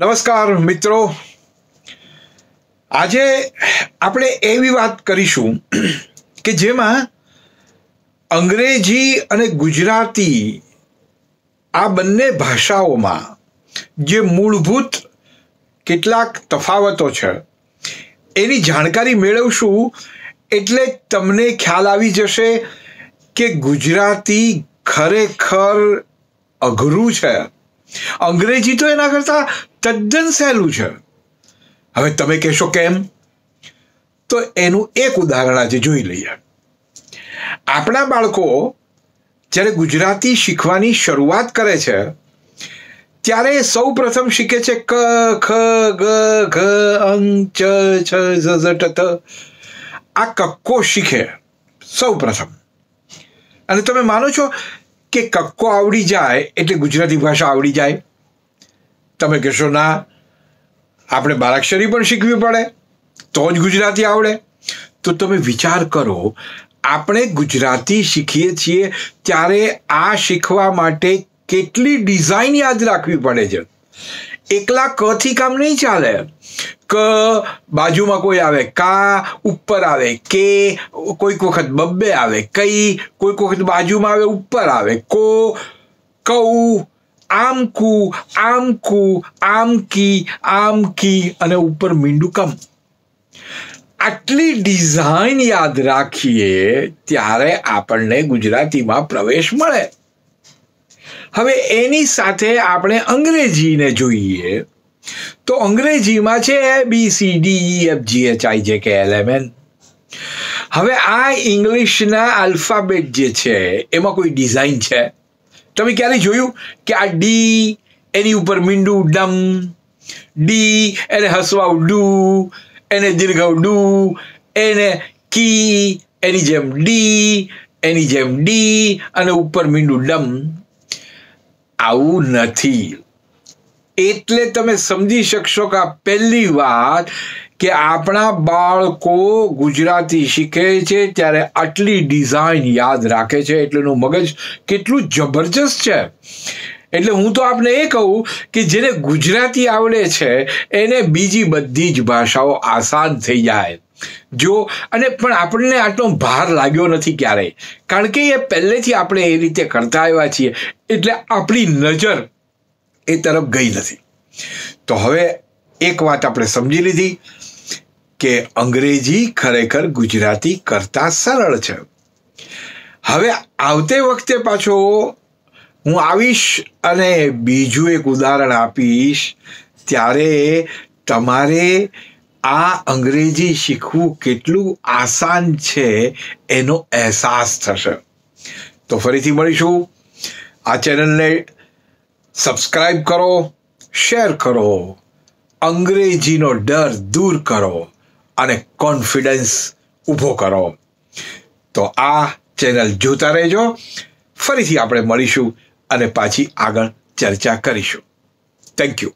નમસ્કાર મિત્રો આજે આપણે એવી વાત કરીશું કે જેમાં અંગ્રેજી અને ગુજરાતી આ બંને ભાષાઓમાં જે મૂળભૂત કેટલાક તફાવતો છે એની જાણકારી મેળવશું એટલે તમને ખ્યાલ આવી જશે કે ગુજરાતી ખરેખર અઘરું છે અંગ્રેજી તો એના કરતાં તદ્દન સહેલું છે હવે તમે કહેશો કેમ તો એનું એક ઉદાહરણ આજે જોઈ લઈએ આપણા બાળકો જ્યારે ગુજરાતી શીખવાની શરૂઆત કરે છે ત્યારે સૌ પ્રથમ શીખે છે ક ખ ગ ઘ અંગ છ ઝ આ કક્કો શીખે સૌ પ્રથમ અને તમે માનો છો કે કક્કો આવડી જાય એટલે ગુજરાતી ભાષા આવડી જાય તમે કહેશો ના આપણે બારાક્ષરી પણ શીખવી પડે તો જ ગુજરાતી આવડે તો તમે વિચાર કરો આપણે ગુજરાતી શીખીએ છીએ ત્યારે આ શીખવા માટે કેટલી ડિઝાઇન યાદ રાખવી પડે છે એકલા ક થી કામ નહીં ચાલે ક બાજુમાં કોઈ આવે કા ઉપર આવે કે કોઈક વખત બબ્બે આવે કઈ કોઈક વખત બાજુમાં આવે ઉપર આવે કો કઉ આમકુ આમકુ આમકી આમકી અને ઉપર મીંડું કમ આટલી ડિઝાઇન યાદ રાખીએ ત્યારે આપણને ગુજરાતીમાં પ્રવેશ મળે હવે એની સાથે આપણે અંગ્રેજીને જોઈએ તો અંગ્રેજીમાં છે A B C D E F G H I J K L M N હવે આ ઇંગ્લિશના આલ્ફાબેટ જે છે એમાં કોઈ ડિઝાઇન છે તમે ક્યારે જોયું કે આ ડી એની ઉપર મીંડું ડમ ડી એને હસવાઉ ડુ એને દીર્ઘવ ડુ એને કી એની જેમ ડી એની જેમ ડી અને ઉપર મીંડું ડમ આવું નથી એટલે તમે સમજી શકશો કે આ પહેલી વાત કે આપણા બાળકો ગુજરાતી શીખે છે ત્યારે આટલી ડિઝાઇન યાદ રાખે છે એટલેનું મગજ કેટલું જબરજસ્ત છે એટલે હું તો આપને એ કહું કે જેને ગુજરાતી આવડે છે એને બીજી બધી જ ભાષાઓ આસાન થઈ જાય જો અને પણ આપણને આટલો ભાર લાગ્યો નથી ક્યારેય કારણ કે એ પહેલેથી આપણે એ રીતે કરતા આવ્યા છીએ એટલે આપણી નજર એ તરફ ગઈ નથી તો હવે એક વાત આપણે સમજી લીધી કે અંગ્રેજી ખરેખર ગુજરાતી કરતાં સરળ છે હવે આવતે વખતે પાછો હું આવીશ અને બીજું એક ઉદાહરણ આપીશ ત્યારે તમારે આ અંગ્રેજી શીખવું કેટલું આસાન છે એનો અહેસાસ થશે તો ફરીથી મળીશું આ ચેનલને સબસ્ક્રાઈબ કરો શેર કરો અંગ્રેજીનો ડર દૂર કરો અને કોન્ફિડન્સ ઊભો કરો તો આ ચેનલ જોતા રહેજો ફરીથી આપણે મળીશું અને પાછી આગળ ચર્ચા કરીશું થેન્ક યુ